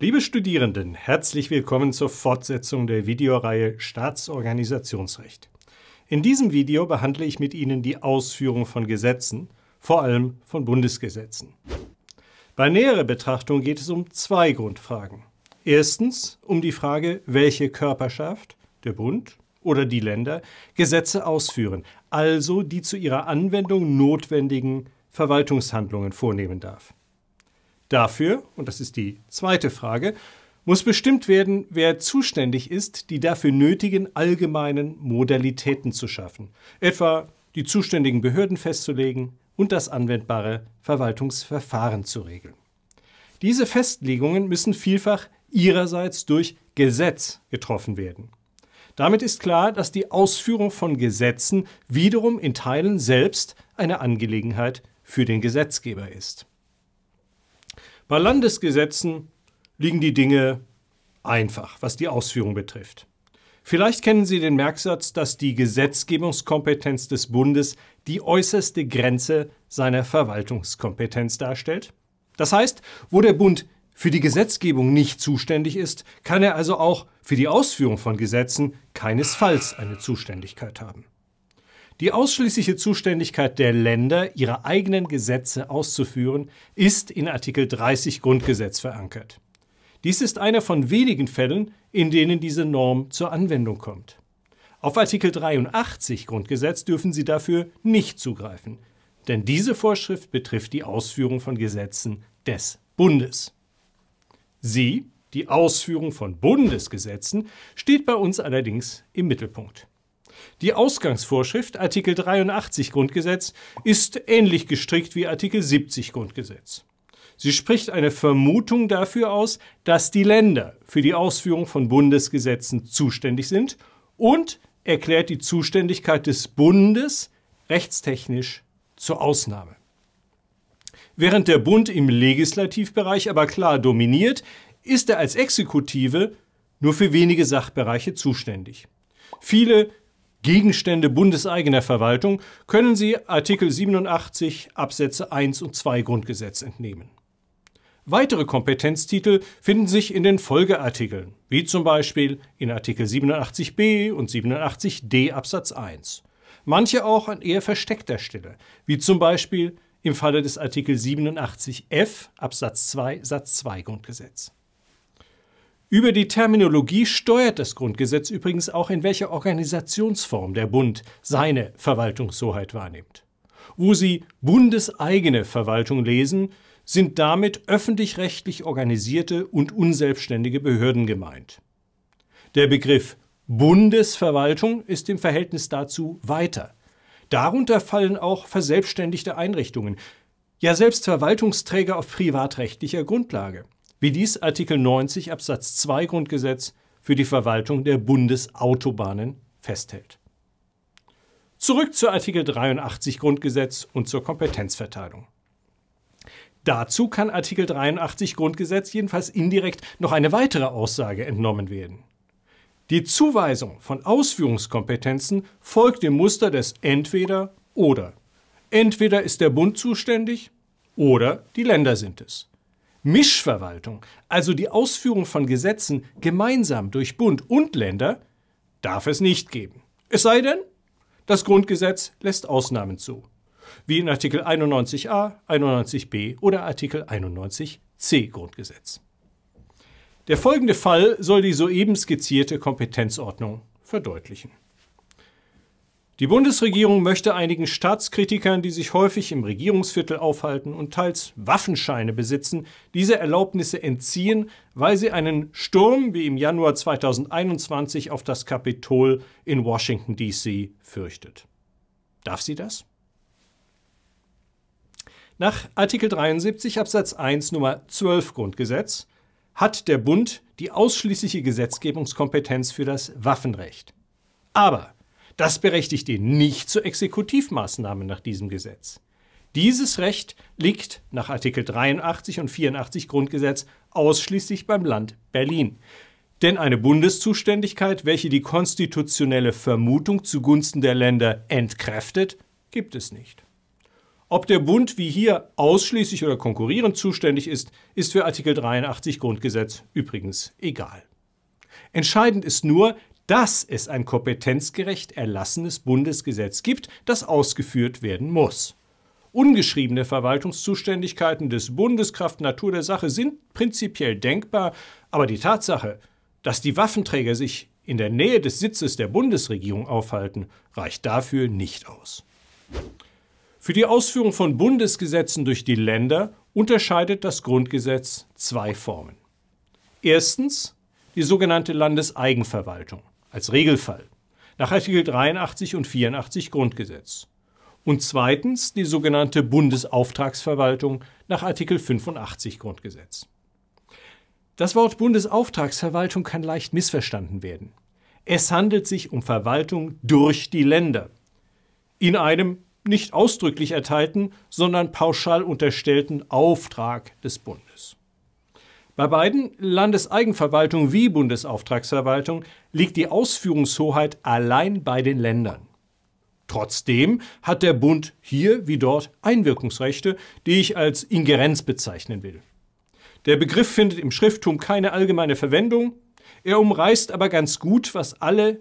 Liebe Studierenden, herzlich willkommen zur Fortsetzung der Videoreihe Staatsorganisationsrecht. In diesem Video behandle ich mit Ihnen die Ausführung von Gesetzen, vor allem von Bundesgesetzen. Bei näherer Betrachtung geht es um zwei Grundfragen. Erstens um die Frage, welche Körperschaft, der Bund oder die Länder, Gesetze ausführen, also die zu ihrer Anwendung notwendigen Verwaltungshandlungen vornehmen darf. Dafür, und das ist die zweite Frage, muss bestimmt werden, wer zuständig ist, die dafür nötigen allgemeinen Modalitäten zu schaffen, etwa die zuständigen Behörden festzulegen und das anwendbare Verwaltungsverfahren zu regeln. Diese Festlegungen müssen vielfach ihrerseits durch Gesetz getroffen werden. Damit ist klar, dass die Ausführung von Gesetzen wiederum in Teilen selbst eine Angelegenheit für den Gesetzgeber ist. Bei Landesgesetzen liegen die Dinge einfach, was die Ausführung betrifft. Vielleicht kennen Sie den Merksatz, dass die Gesetzgebungskompetenz des Bundes die äußerste Grenze seiner Verwaltungskompetenz darstellt. Das heißt, wo der Bund für die Gesetzgebung nicht zuständig ist, kann er also auch für die Ausführung von Gesetzen keinesfalls eine Zuständigkeit haben. Die ausschließliche Zuständigkeit der Länder, ihre eigenen Gesetze auszuführen, ist in Artikel 30 Grundgesetz verankert. Dies ist einer von wenigen Fällen, in denen diese Norm zur Anwendung kommt. Auf Artikel 83 Grundgesetz dürfen Sie dafür nicht zugreifen, denn diese Vorschrift betrifft die Ausführung von Gesetzen des Bundes. Sie, die Ausführung von Bundesgesetzen, steht bei uns allerdings im Mittelpunkt. Die Ausgangsvorschrift Artikel 83 Grundgesetz ist ähnlich gestrickt wie Artikel 70 Grundgesetz. Sie spricht eine Vermutung dafür aus, dass die Länder für die Ausführung von Bundesgesetzen zuständig sind und erklärt die Zuständigkeit des Bundes rechtstechnisch zur Ausnahme. Während der Bund im Legislativbereich aber klar dominiert, ist er als Exekutive nur für wenige Sachbereiche zuständig. Viele Gegenstände bundeseigener Verwaltung können Sie Artikel 87 Absätze 1 und 2 Grundgesetz entnehmen. Weitere Kompetenztitel finden sich in den Folgeartikeln, wie zum Beispiel in Artikel 87b und 87d Absatz 1, manche auch an eher versteckter Stelle, wie zum Beispiel im Falle des Artikel 87f Absatz 2 Satz 2 Grundgesetz. Über die Terminologie steuert das Grundgesetz übrigens auch, in welcher Organisationsform der Bund seine Verwaltungshoheit wahrnimmt. Wo Sie bundeseigene Verwaltung lesen, sind damit öffentlich-rechtlich organisierte und unselbstständige Behörden gemeint. Der Begriff Bundesverwaltung ist im Verhältnis dazu weiter. Darunter fallen auch verselbstständigte Einrichtungen, ja selbst Verwaltungsträger auf privatrechtlicher Grundlage wie dies Artikel 90 Absatz 2 Grundgesetz für die Verwaltung der Bundesautobahnen festhält. Zurück zu Artikel 83 Grundgesetz und zur Kompetenzverteilung. Dazu kann Artikel 83 Grundgesetz jedenfalls indirekt noch eine weitere Aussage entnommen werden. Die Zuweisung von Ausführungskompetenzen folgt dem Muster des entweder oder. Entweder ist der Bund zuständig oder die Länder sind es. Mischverwaltung, also die Ausführung von Gesetzen gemeinsam durch Bund und Länder, darf es nicht geben. Es sei denn, das Grundgesetz lässt Ausnahmen zu, wie in Artikel 91a, 91b oder Artikel 91c Grundgesetz. Der folgende Fall soll die soeben skizzierte Kompetenzordnung verdeutlichen. Die Bundesregierung möchte einigen Staatskritikern, die sich häufig im Regierungsviertel aufhalten und teils Waffenscheine besitzen, diese Erlaubnisse entziehen, weil sie einen Sturm wie im Januar 2021 auf das Kapitol in Washington, DC fürchtet. Darf sie das? Nach Artikel 73 Absatz 1 Nummer 12 Grundgesetz hat der Bund die ausschließliche Gesetzgebungskompetenz für das Waffenrecht. Aber das berechtigt ihn nicht zu Exekutivmaßnahmen nach diesem Gesetz. Dieses Recht liegt nach Artikel 83 und 84 Grundgesetz ausschließlich beim Land Berlin. Denn eine Bundeszuständigkeit, welche die konstitutionelle Vermutung zugunsten der Länder entkräftet, gibt es nicht. Ob der Bund wie hier ausschließlich oder konkurrierend zuständig ist, ist für Artikel 83 Grundgesetz übrigens egal. Entscheidend ist nur, dass es ein kompetenzgerecht erlassenes Bundesgesetz gibt, das ausgeführt werden muss. Ungeschriebene Verwaltungszuständigkeiten des Bundeskraft Natur der Sache sind prinzipiell denkbar, aber die Tatsache, dass die Waffenträger sich in der Nähe des Sitzes der Bundesregierung aufhalten, reicht dafür nicht aus. Für die Ausführung von Bundesgesetzen durch die Länder unterscheidet das Grundgesetz zwei Formen. Erstens die sogenannte Landeseigenverwaltung als Regelfall nach Artikel 83 und 84 Grundgesetz und zweitens die sogenannte Bundesauftragsverwaltung nach Artikel 85 Grundgesetz. Das Wort Bundesauftragsverwaltung kann leicht missverstanden werden. Es handelt sich um Verwaltung durch die Länder. In einem nicht ausdrücklich erteilten, sondern pauschal unterstellten Auftrag des Bundes. Bei beiden Landeseigenverwaltung wie Bundesauftragsverwaltung liegt die Ausführungshoheit allein bei den Ländern. Trotzdem hat der Bund hier wie dort Einwirkungsrechte, die ich als Ingerenz bezeichnen will. Der Begriff findet im Schrifttum keine allgemeine Verwendung, er umreißt aber ganz gut, was alle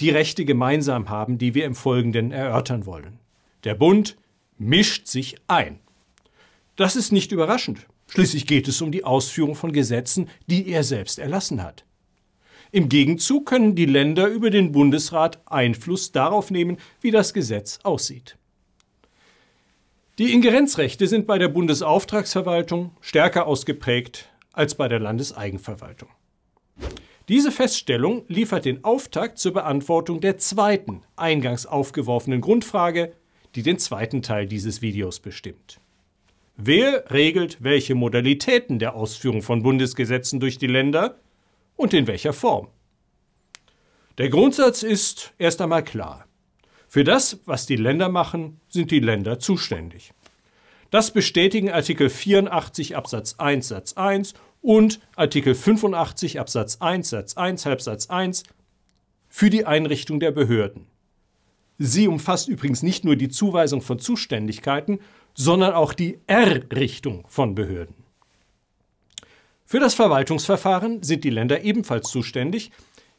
die Rechte gemeinsam haben, die wir im Folgenden erörtern wollen. Der Bund mischt sich ein. Das ist nicht überraschend. Schließlich geht es um die Ausführung von Gesetzen, die er selbst erlassen hat. Im Gegenzug können die Länder über den Bundesrat Einfluss darauf nehmen, wie das Gesetz aussieht. Die Ingerenzrechte sind bei der Bundesauftragsverwaltung stärker ausgeprägt als bei der Landeseigenverwaltung. Diese Feststellung liefert den Auftakt zur Beantwortung der zweiten eingangs aufgeworfenen Grundfrage, die den zweiten Teil dieses Videos bestimmt. Wer regelt welche Modalitäten der Ausführung von Bundesgesetzen durch die Länder und in welcher Form? Der Grundsatz ist erst einmal klar. Für das, was die Länder machen, sind die Länder zuständig. Das bestätigen Artikel 84 Absatz 1 Satz 1 und Artikel 85 Absatz 1 Satz 1 Halbsatz 1 für die Einrichtung der Behörden. Sie umfasst übrigens nicht nur die Zuweisung von Zuständigkeiten, sondern auch die Errichtung von Behörden. Für das Verwaltungsverfahren sind die Länder ebenfalls zuständig,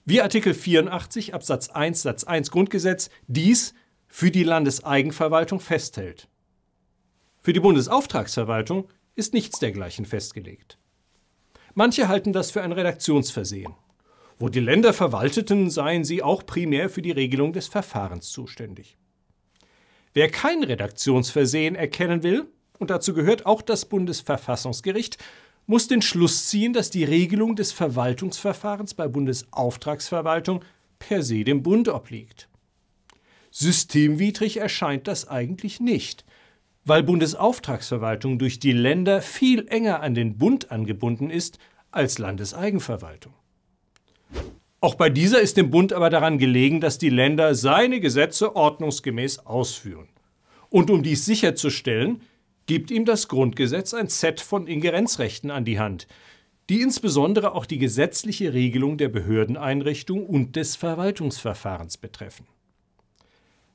wie Artikel 84 Absatz 1 Satz 1 Grundgesetz dies für die Landeseigenverwaltung festhält. Für die Bundesauftragsverwaltung ist nichts dergleichen festgelegt. Manche halten das für ein Redaktionsversehen. Wo die Länder verwalteten, seien sie auch primär für die Regelung des Verfahrens zuständig. Wer kein Redaktionsversehen erkennen will, und dazu gehört auch das Bundesverfassungsgericht, muss den Schluss ziehen, dass die Regelung des Verwaltungsverfahrens bei Bundesauftragsverwaltung per se dem Bund obliegt. Systemwidrig erscheint das eigentlich nicht, weil Bundesauftragsverwaltung durch die Länder viel enger an den Bund angebunden ist als Landeseigenverwaltung. Auch bei dieser ist dem Bund aber daran gelegen, dass die Länder seine Gesetze ordnungsgemäß ausführen. Und um dies sicherzustellen, gibt ihm das Grundgesetz ein Set von Ingerenzrechten an die Hand, die insbesondere auch die gesetzliche Regelung der Behördeneinrichtung und des Verwaltungsverfahrens betreffen.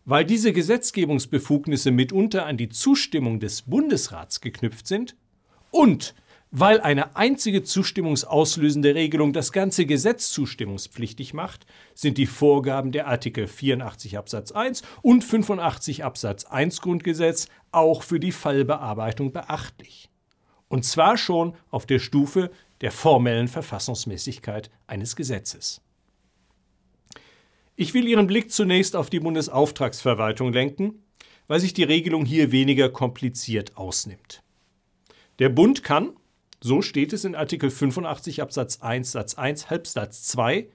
Weil diese Gesetzgebungsbefugnisse mitunter an die Zustimmung des Bundesrats geknüpft sind und weil eine einzige zustimmungsauslösende Regelung das ganze Gesetz zustimmungspflichtig macht, sind die Vorgaben der Artikel 84 Absatz 1 und 85 Absatz 1 Grundgesetz auch für die Fallbearbeitung beachtlich. Und zwar schon auf der Stufe der formellen Verfassungsmäßigkeit eines Gesetzes. Ich will Ihren Blick zunächst auf die Bundesauftragsverwaltung lenken, weil sich die Regelung hier weniger kompliziert ausnimmt. Der Bund kann, so steht es in Artikel 85 Absatz 1 Satz 1 Halbsatz 2,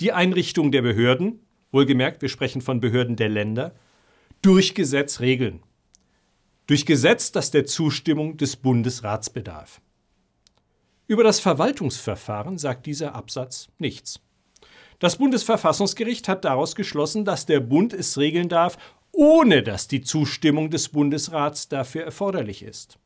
die Einrichtung der Behörden, wohlgemerkt, wir sprechen von Behörden der Länder, durch Gesetz regeln. Durch Gesetz, das der Zustimmung des Bundesrats bedarf. Über das Verwaltungsverfahren sagt dieser Absatz nichts. Das Bundesverfassungsgericht hat daraus geschlossen, dass der Bund es regeln darf, ohne dass die Zustimmung des Bundesrats dafür erforderlich ist.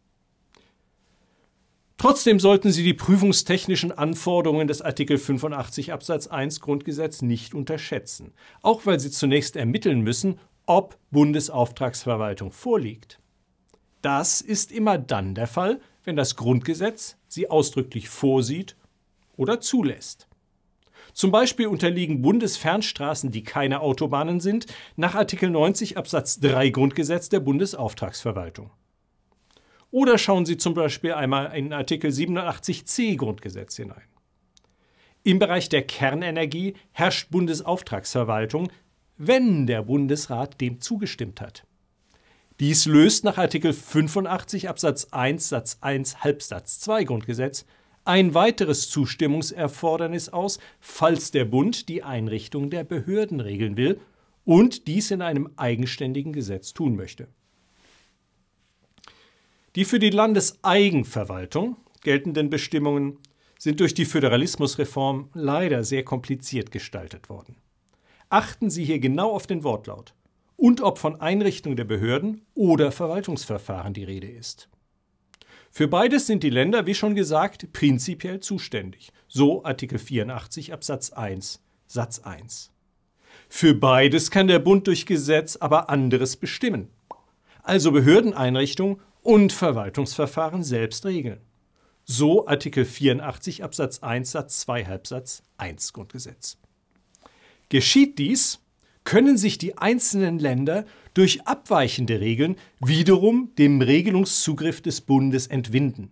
Trotzdem sollten Sie die prüfungstechnischen Anforderungen des Artikel 85 Absatz 1 Grundgesetz nicht unterschätzen, auch weil Sie zunächst ermitteln müssen, ob Bundesauftragsverwaltung vorliegt. Das ist immer dann der Fall, wenn das Grundgesetz sie ausdrücklich vorsieht oder zulässt. Zum Beispiel unterliegen Bundesfernstraßen, die keine Autobahnen sind, nach Artikel 90 Absatz 3 Grundgesetz der Bundesauftragsverwaltung. Oder schauen Sie zum Beispiel einmal in Artikel 87c Grundgesetz hinein. Im Bereich der Kernenergie herrscht Bundesauftragsverwaltung, wenn der Bundesrat dem zugestimmt hat. Dies löst nach Artikel 85 Absatz 1 Satz 1 Halbsatz 2 Grundgesetz ein weiteres Zustimmungserfordernis aus, falls der Bund die Einrichtung der Behörden regeln will und dies in einem eigenständigen Gesetz tun möchte. Die für die Landeseigenverwaltung geltenden Bestimmungen sind durch die Föderalismusreform leider sehr kompliziert gestaltet worden. Achten Sie hier genau auf den Wortlaut und ob von Einrichtung der Behörden oder Verwaltungsverfahren die Rede ist. Für beides sind die Länder, wie schon gesagt, prinzipiell zuständig. So Artikel 84 Absatz 1 Satz 1. Für beides kann der Bund durch Gesetz aber anderes bestimmen. Also Behördeneinrichtung und Verwaltungsverfahren selbst regeln. So Artikel 84 Absatz 1 Satz 2 Halbsatz 1 Grundgesetz. Geschieht dies, können sich die einzelnen Länder durch abweichende Regeln wiederum dem Regelungszugriff des Bundes entwinden.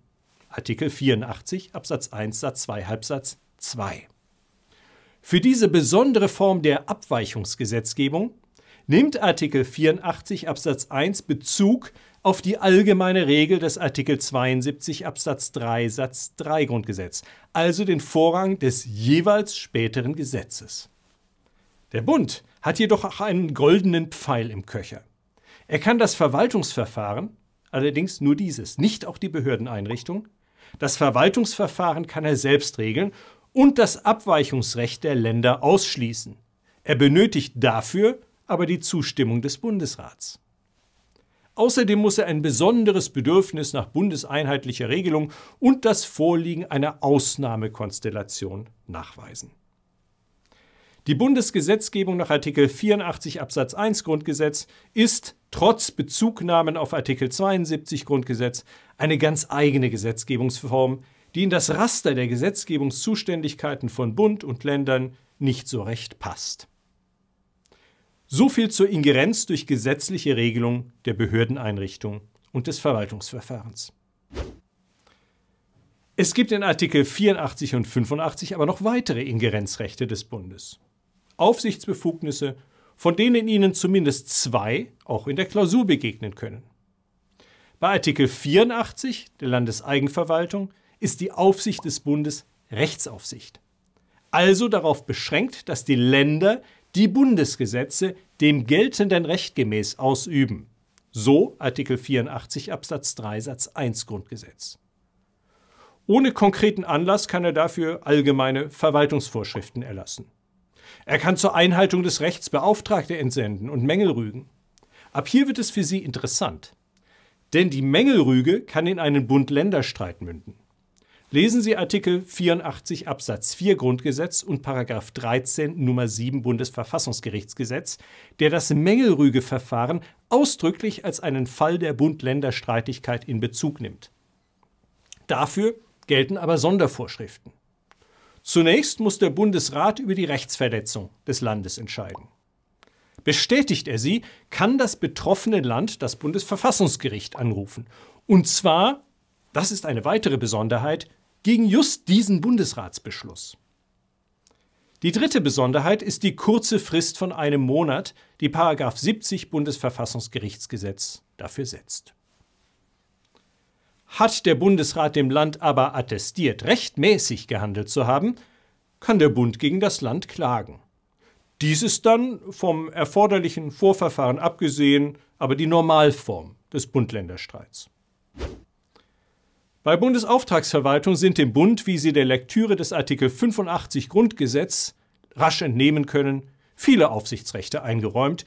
Artikel 84 Absatz 1 Satz 2 Halbsatz 2. Für diese besondere Form der Abweichungsgesetzgebung nimmt Artikel 84 Absatz 1 Bezug auf die allgemeine Regel des Artikel 72 Absatz 3 Satz 3 Grundgesetz, also den Vorrang des jeweils späteren Gesetzes. Der Bund hat jedoch auch einen goldenen Pfeil im Köcher. Er kann das Verwaltungsverfahren, allerdings nur dieses, nicht auch die Behördeneinrichtung, das Verwaltungsverfahren kann er selbst regeln und das Abweichungsrecht der Länder ausschließen. Er benötigt dafür aber die Zustimmung des Bundesrats. Außerdem muss er ein besonderes Bedürfnis nach bundeseinheitlicher Regelung und das Vorliegen einer Ausnahmekonstellation nachweisen. Die Bundesgesetzgebung nach Artikel 84 Absatz 1 Grundgesetz ist trotz Bezugnahmen auf Artikel 72 Grundgesetz eine ganz eigene Gesetzgebungsform, die in das Raster der Gesetzgebungszuständigkeiten von Bund und Ländern nicht so recht passt. So viel zur Ingerenz durch gesetzliche Regelung der Behördeneinrichtung und des Verwaltungsverfahrens. Es gibt in Artikel 84 und 85 aber noch weitere Ingerenzrechte des Bundes. Aufsichtsbefugnisse, von denen Ihnen zumindest zwei auch in der Klausur begegnen können. Bei Artikel 84 der Landeseigenverwaltung ist die Aufsicht des Bundes Rechtsaufsicht. Also darauf beschränkt, dass die Länder die Bundesgesetze dem geltenden Recht gemäß ausüben. So Artikel 84 Absatz 3 Satz 1 Grundgesetz. Ohne konkreten Anlass kann er dafür allgemeine Verwaltungsvorschriften erlassen. Er kann zur Einhaltung des Rechts Beauftragte entsenden und Mängel rügen. Ab hier wird es für Sie interessant. Denn die Mängelrüge kann in einen Bund-Länder-Streit münden. Lesen Sie Artikel 84 Absatz 4 Grundgesetz und Paragraph 13 Nummer 7 Bundesverfassungsgerichtsgesetz, der das Mängelrügeverfahren ausdrücklich als einen Fall der Bund-Länder-Streitigkeit in Bezug nimmt. Dafür gelten aber Sondervorschriften. Zunächst muss der Bundesrat über die Rechtsverletzung des Landes entscheiden. Bestätigt er sie, kann das betroffene Land das Bundesverfassungsgericht anrufen. Und zwar, das ist eine weitere Besonderheit, gegen just diesen Bundesratsbeschluss. Die dritte Besonderheit ist die kurze Frist von einem Monat, die 70 Bundesverfassungsgerichtsgesetz dafür setzt. Hat der Bundesrat dem Land aber attestiert, rechtmäßig gehandelt zu haben, kann der Bund gegen das Land klagen. Dies ist dann, vom erforderlichen Vorverfahren abgesehen, aber die Normalform des Bund-Länder-Streits. Bei Bundesauftragsverwaltung sind dem Bund, wie Sie der Lektüre des Artikel 85 Grundgesetz rasch entnehmen können, viele Aufsichtsrechte eingeräumt,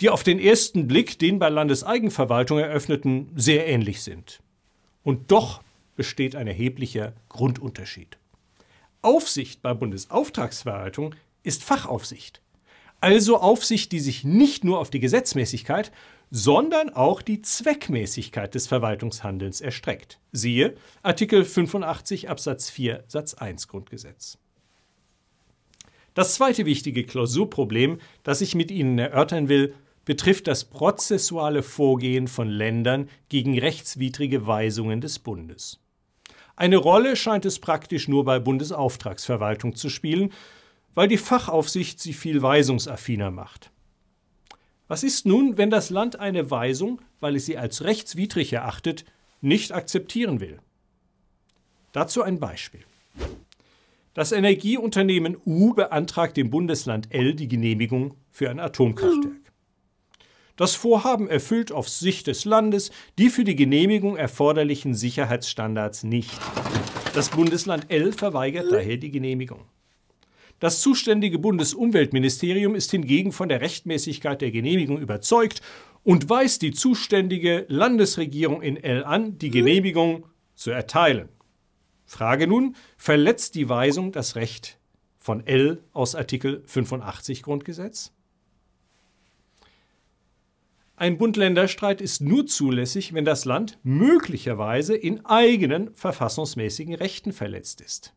die auf den ersten Blick den bei Landeseigenverwaltung eröffneten sehr ähnlich sind. Und doch besteht ein erheblicher Grundunterschied. Aufsicht bei Bundesauftragsverwaltung ist Fachaufsicht, also Aufsicht, die sich nicht nur auf die Gesetzmäßigkeit, sondern auch die Zweckmäßigkeit des Verwaltungshandelns erstreckt. Siehe Artikel 85 Absatz 4 Satz 1 Grundgesetz. Das zweite wichtige Klausurproblem, das ich mit Ihnen erörtern will, betrifft das prozessuale Vorgehen von Ländern gegen rechtswidrige Weisungen des Bundes. Eine Rolle scheint es praktisch nur bei Bundesauftragsverwaltung zu spielen, weil die Fachaufsicht sie viel weisungsaffiner macht. Was ist nun, wenn das Land eine Weisung, weil es sie als rechtswidrig erachtet, nicht akzeptieren will? Dazu ein Beispiel. Das Energieunternehmen U beantragt dem Bundesland L die Genehmigung für ein Atomkraftwerk. Das Vorhaben erfüllt auf Sicht des Landes die für die Genehmigung erforderlichen Sicherheitsstandards nicht. Das Bundesland L verweigert daher die Genehmigung. Das zuständige Bundesumweltministerium ist hingegen von der Rechtmäßigkeit der Genehmigung überzeugt und weist die zuständige Landesregierung in L an, die Genehmigung zu erteilen. Frage nun, verletzt die Weisung das Recht von L aus Artikel 85 Grundgesetz? Ein Bund-Länder-Streit ist nur zulässig, wenn das Land möglicherweise in eigenen verfassungsmäßigen Rechten verletzt ist.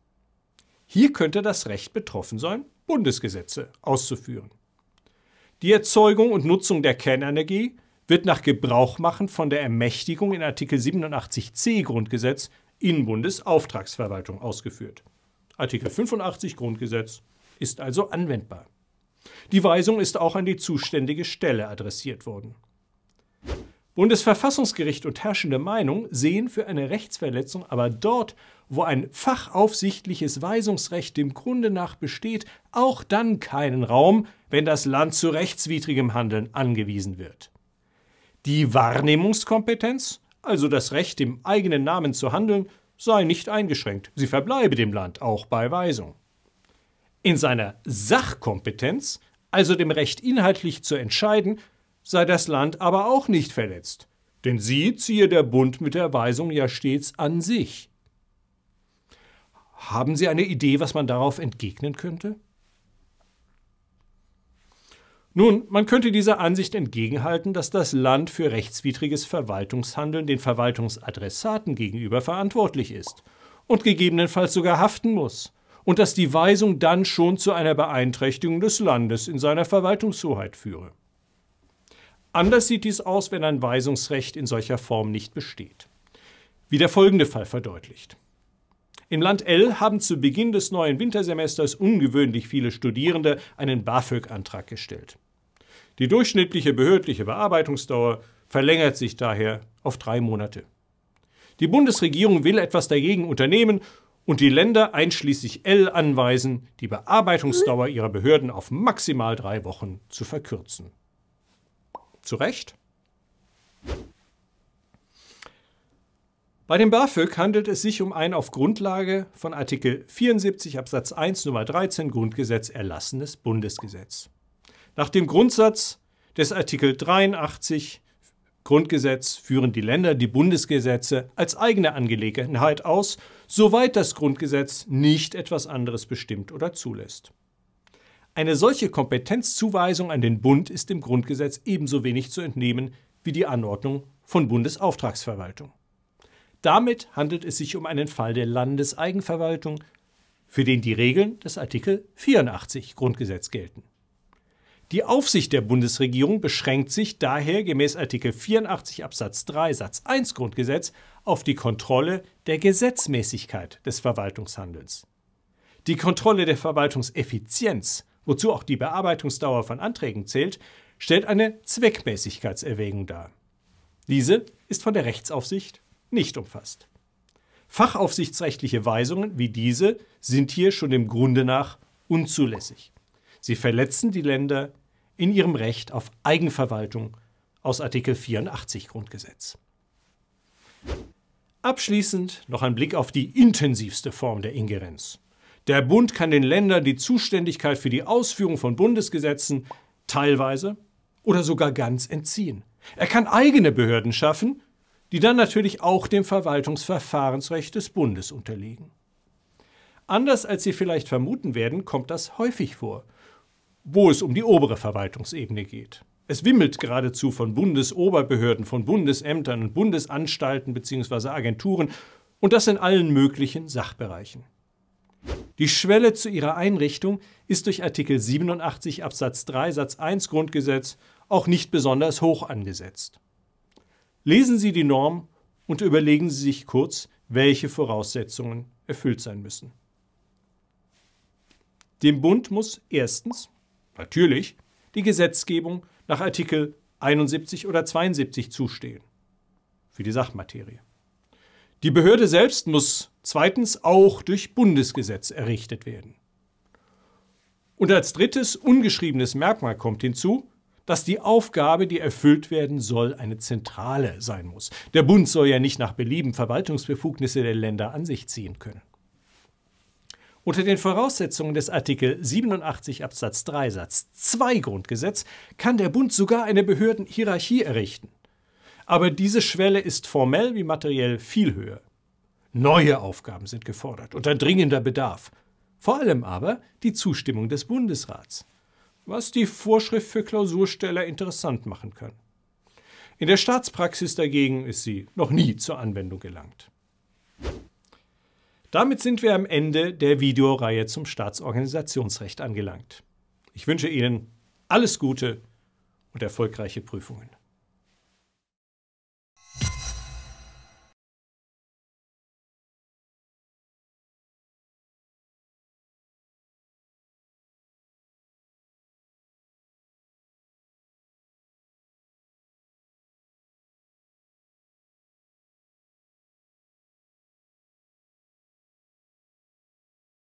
Hier könnte das Recht betroffen sein, Bundesgesetze auszuführen. Die Erzeugung und Nutzung der Kernenergie wird nach Gebrauchmachen von der Ermächtigung in Artikel 87c Grundgesetz in Bundesauftragsverwaltung ausgeführt. Artikel 85 Grundgesetz ist also anwendbar. Die Weisung ist auch an die zuständige Stelle adressiert worden. Bundesverfassungsgericht und herrschende Meinung sehen für eine Rechtsverletzung aber dort, wo ein fachaufsichtliches Weisungsrecht dem Grunde nach besteht, auch dann keinen Raum, wenn das Land zu rechtswidrigem Handeln angewiesen wird. Die Wahrnehmungskompetenz, also das Recht, im eigenen Namen zu handeln, sei nicht eingeschränkt, sie verbleibe dem Land auch bei Weisung. In seiner Sachkompetenz, also dem Recht inhaltlich zu entscheiden, sei das Land aber auch nicht verletzt, denn sie ziehe der Bund mit der Weisung ja stets an sich. Haben Sie eine Idee, was man darauf entgegnen könnte? Nun, man könnte dieser Ansicht entgegenhalten, dass das Land für rechtswidriges Verwaltungshandeln den Verwaltungsadressaten gegenüber verantwortlich ist und gegebenenfalls sogar haften muss, und dass die Weisung dann schon zu einer Beeinträchtigung des Landes in seiner Verwaltungshoheit führe. Anders sieht dies aus, wenn ein Weisungsrecht in solcher Form nicht besteht. Wie der folgende Fall verdeutlicht. Im Land L haben zu Beginn des neuen Wintersemesters ungewöhnlich viele Studierende einen BAföG-Antrag gestellt. Die durchschnittliche behördliche Bearbeitungsdauer verlängert sich daher auf drei Monate. Die Bundesregierung will etwas dagegen unternehmen und die Länder einschließlich L anweisen, die Bearbeitungsdauer ihrer Behörden auf maximal drei Wochen zu verkürzen. Zu Recht. Bei dem BAföG handelt es sich um ein auf Grundlage von Artikel 74 Absatz 1 Nummer 13 Grundgesetz erlassenes Bundesgesetz. Nach dem Grundsatz des Artikel 83 Grundgesetz führen die Länder die Bundesgesetze als eigene Angelegenheit aus, soweit das Grundgesetz nicht etwas anderes bestimmt oder zulässt. Eine solche Kompetenzzuweisung an den Bund ist dem Grundgesetz ebenso wenig zu entnehmen wie die Anordnung von Bundesauftragsverwaltung. Damit handelt es sich um einen Fall der Landeseigenverwaltung, für den die Regeln des Artikel 84 Grundgesetz gelten. Die Aufsicht der Bundesregierung beschränkt sich daher gemäß Artikel 84 Absatz 3 Satz 1 Grundgesetz auf die Kontrolle der Gesetzmäßigkeit des Verwaltungshandelns. Die Kontrolle der Verwaltungseffizienz wozu auch die Bearbeitungsdauer von Anträgen zählt, stellt eine Zweckmäßigkeitserwägung dar. Diese ist von der Rechtsaufsicht nicht umfasst. Fachaufsichtsrechtliche Weisungen wie diese sind hier schon im Grunde nach unzulässig. Sie verletzen die Länder in ihrem Recht auf Eigenverwaltung aus Artikel 84 Grundgesetz. Abschließend noch ein Blick auf die intensivste Form der Ingerenz, der Bund kann den Ländern die Zuständigkeit für die Ausführung von Bundesgesetzen teilweise oder sogar ganz entziehen. Er kann eigene Behörden schaffen, die dann natürlich auch dem Verwaltungsverfahrensrecht des Bundes unterliegen. Anders als Sie vielleicht vermuten werden, kommt das häufig vor, wo es um die obere Verwaltungsebene geht. Es wimmelt geradezu von Bundesoberbehörden, von Bundesämtern und Bundesanstalten bzw. Agenturen und das in allen möglichen Sachbereichen. Die Schwelle zu ihrer Einrichtung ist durch Artikel 87 Absatz 3 Satz 1 Grundgesetz auch nicht besonders hoch angesetzt. Lesen Sie die Norm und überlegen Sie sich kurz, welche Voraussetzungen erfüllt sein müssen. Dem Bund muss erstens natürlich die Gesetzgebung nach Artikel 71 oder 72 zustehen für die Sachmaterie. Die Behörde selbst muss zweitens auch durch Bundesgesetz errichtet werden. Und als drittes ungeschriebenes Merkmal kommt hinzu, dass die Aufgabe, die erfüllt werden soll, eine zentrale sein muss. Der Bund soll ja nicht nach Belieben Verwaltungsbefugnisse der Länder an sich ziehen können. Unter den Voraussetzungen des Artikel 87 Absatz 3 Satz 2 Grundgesetz kann der Bund sogar eine Behördenhierarchie errichten. Aber diese Schwelle ist formell wie materiell viel höher. Neue Aufgaben sind gefordert, und ein dringender Bedarf. Vor allem aber die Zustimmung des Bundesrats, was die Vorschrift für Klausursteller interessant machen kann. In der Staatspraxis dagegen ist sie noch nie zur Anwendung gelangt. Damit sind wir am Ende der Videoreihe zum Staatsorganisationsrecht angelangt. Ich wünsche Ihnen alles Gute und erfolgreiche Prüfungen.